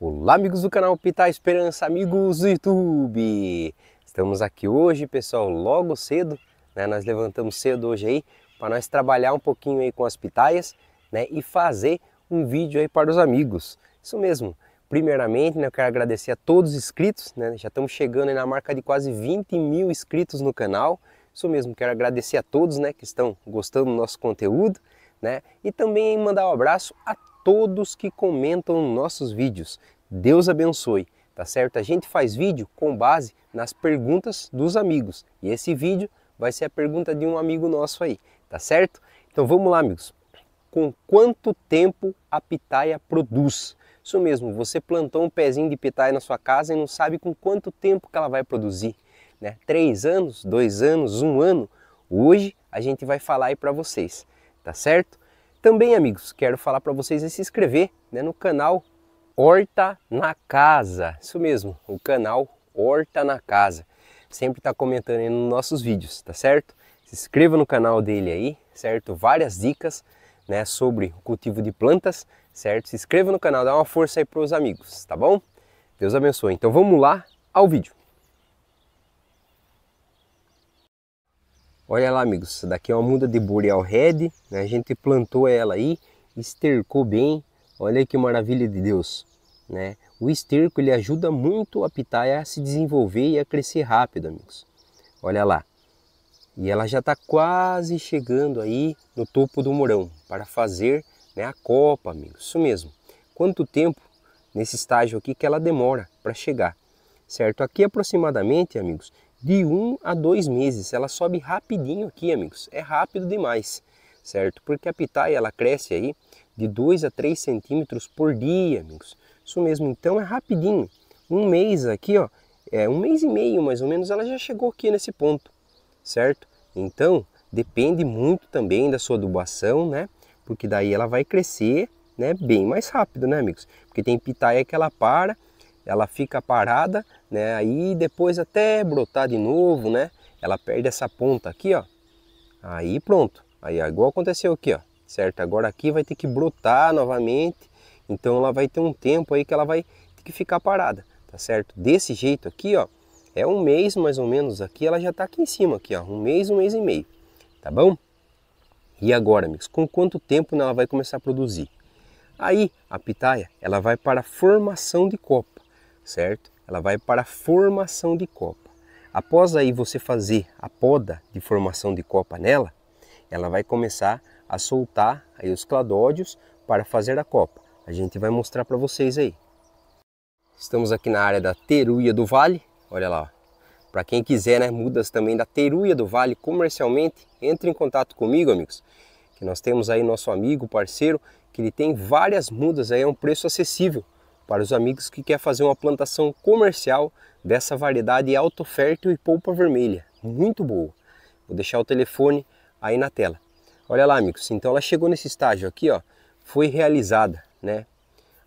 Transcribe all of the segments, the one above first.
Olá, amigos do canal Pitar Esperança, amigos do YouTube! Estamos aqui hoje, pessoal, logo cedo, né? Nós levantamos cedo hoje aí para nós trabalhar um pouquinho aí com as pitaias, né? E fazer um vídeo aí para os amigos. Isso mesmo. Primeiramente, né, eu quero agradecer a todos os inscritos, né? Já estamos chegando na marca de quase 20 mil inscritos no canal. Isso mesmo, quero agradecer a todos, né, que estão gostando do nosso conteúdo, né? E também mandar um abraço a todos que comentam nossos vídeos. Deus abençoe, tá certo? A gente faz vídeo com base nas perguntas dos amigos. E esse vídeo vai ser a pergunta de um amigo nosso aí, tá certo? Então vamos lá, amigos. Com quanto tempo a pitaia produz? Isso mesmo, você plantou um pezinho de pitaia na sua casa e não sabe com quanto tempo que ela vai produzir. Né? Três anos, dois anos, um ano. Hoje a gente vai falar aí para vocês, tá certo? Também, amigos, quero falar para vocês é se inscrever né, no canal Horta na Casa. Isso mesmo, o canal Horta na Casa. Sempre está comentando aí nos nossos vídeos, tá certo? Se inscreva no canal dele aí, certo? Várias dicas né, sobre o cultivo de plantas, certo? Se inscreva no canal, dá uma força aí para os amigos, tá bom? Deus abençoe. Então vamos lá ao vídeo. Olha lá, amigos, daqui é uma muda de boreal red, né? a gente plantou ela aí, estercou bem, olha que maravilha de Deus. Né? O esterco ele ajuda muito a pitaia a se desenvolver e a crescer rápido, amigos. Olha lá. E ela já está quase chegando aí no topo do morão para fazer né, a copa, amigos. Isso mesmo. Quanto tempo nesse estágio aqui que ela demora para chegar, certo? Aqui aproximadamente, amigos, de um a dois meses. Ela sobe rapidinho aqui, amigos. É rápido demais, certo? Porque a pitaia ela cresce aí de 2 a 3 centímetros por dia, amigos. Isso mesmo, então é rapidinho. Um mês aqui, ó, é um mês e meio mais ou menos, ela já chegou aqui nesse ponto, certo? Então, depende muito também da sua adubação, né? Porque daí ela vai crescer, né, bem mais rápido, né, amigos? Porque tem pitaia que ela para ela fica parada, né? Aí depois até brotar de novo, né? Ela perde essa ponta aqui, ó. Aí pronto. Aí igual aconteceu aqui, ó. Certo? Agora aqui vai ter que brotar novamente. Então ela vai ter um tempo aí que ela vai ter que ficar parada, tá certo? Desse jeito aqui, ó. É um mês mais ou menos aqui, ela já tá aqui em cima aqui, ó. Um mês, um mês e meio, tá bom? E agora, amigos, com quanto tempo ela vai começar a produzir? Aí, a pitaia, ela vai para a formação de copo certo? Ela vai para a formação de copa. Após aí você fazer a poda de formação de copa nela, ela vai começar a soltar aí os cladódios para fazer a copa. A gente vai mostrar para vocês aí. Estamos aqui na área da Teruia do Vale, olha lá. Para quem quiser né, mudas também da Teruia do Vale comercialmente, entre em contato comigo, amigos. Que nós temos aí nosso amigo, parceiro, que ele tem várias mudas aí a é um preço acessível para os amigos que quer fazer uma plantação comercial dessa variedade alto fértil e polpa vermelha, muito boa. Vou deixar o telefone aí na tela. Olha lá, amigos, então ela chegou nesse estágio aqui, ó, foi realizada, né?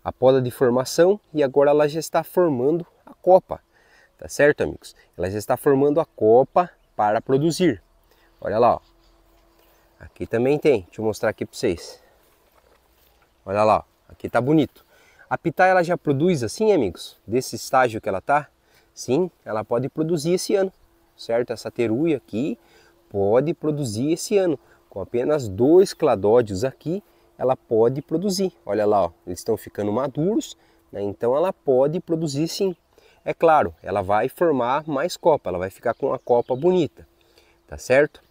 A poda de formação e agora ela já está formando a copa. Tá certo, amigos? Ela já está formando a copa para produzir. Olha lá, ó. Aqui também tem. Deixa eu mostrar aqui para vocês. Olha lá, ó. aqui tá bonito. A pitaia ela já produz assim, amigos? Desse estágio que ela tá? Sim, ela pode produzir esse ano, certo? Essa teruia aqui pode produzir esse ano. Com apenas dois cladódios aqui, ela pode produzir. Olha lá, ó, eles estão ficando maduros, né? então ela pode produzir sim. É claro, ela vai formar mais copa, ela vai ficar com uma copa bonita, tá certo?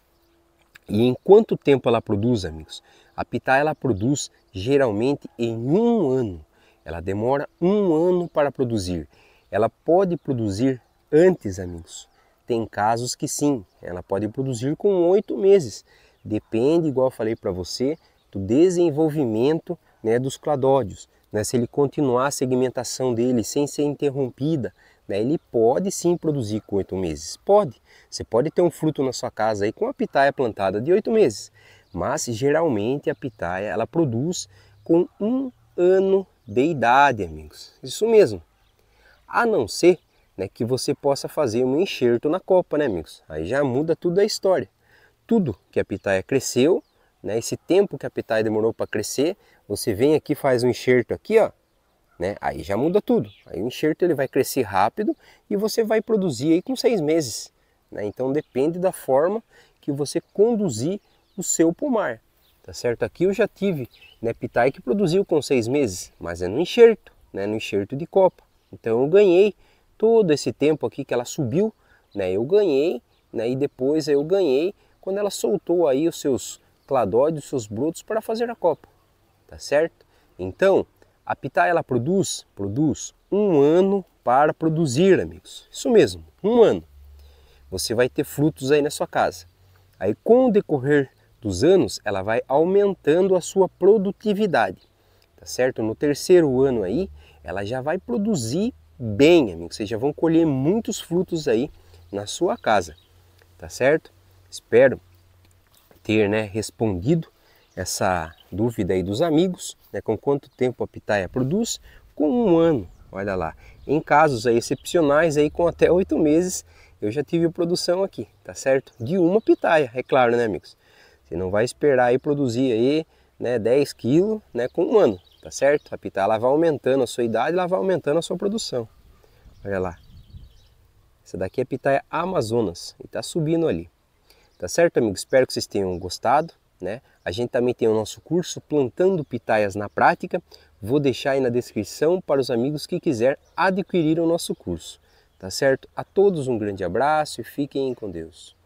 E em quanto tempo ela produz, amigos? A pitaia ela produz geralmente em um ano. Ela demora um ano para produzir. Ela pode produzir antes, amigos. Tem casos que sim, ela pode produzir com oito meses. Depende, igual eu falei para você, do desenvolvimento né, dos cladódios. Né? Se ele continuar a segmentação dele sem ser interrompida, né, ele pode sim produzir com oito meses. Pode. Você pode ter um fruto na sua casa aí com a pitaia plantada de oito meses. Mas geralmente a pitaia ela produz com um ano deidade, amigos. Isso mesmo. A não ser né, que você possa fazer um enxerto na copa, né, amigos? Aí já muda tudo a história. Tudo que a pitaia cresceu, né, esse tempo que a pitaia demorou para crescer, você vem aqui faz um enxerto aqui, ó, né? Aí já muda tudo. Aí o enxerto ele vai crescer rápido e você vai produzir aí com seis meses. Né? Então depende da forma que você conduzir o seu pomar tá certo? Aqui eu já tive né, pitai que produziu com seis meses, mas é no enxerto, né, no enxerto de copa. Então eu ganhei todo esse tempo aqui que ela subiu, né, eu ganhei, né, e depois eu ganhei quando ela soltou aí os seus cladóides, os seus brotos para fazer a copa, tá certo? Então, a Pitai ela produz, produz um ano para produzir, amigos. Isso mesmo, um ano. Você vai ter frutos aí na sua casa. Aí com o decorrer dos anos, ela vai aumentando a sua produtividade, tá certo? No terceiro ano aí, ela já vai produzir bem, amigos. Vocês já vão colher muitos frutos aí na sua casa, tá certo? Espero ter, né, respondido essa dúvida aí dos amigos, né, com quanto tempo a pitaia produz? Com um ano, olha lá. Em casos aí excepcionais, aí com até oito meses, eu já tive produção aqui, tá certo? De uma pitaia, é claro, né, amigos? Você não vai esperar aí produzir aí, né, 10 quilos né, com um ano, tá certo? A pita ela vai aumentando a sua idade, ela vai aumentando a sua produção. Olha lá. Essa daqui é a pitaia Amazonas e tá subindo ali. Tá certo, amigos? Espero que vocês tenham gostado. Né? A gente também tem o nosso curso Plantando Pitaias na Prática. Vou deixar aí na descrição para os amigos que quiser adquirir o nosso curso. Tá certo? A todos um grande abraço e fiquem com Deus.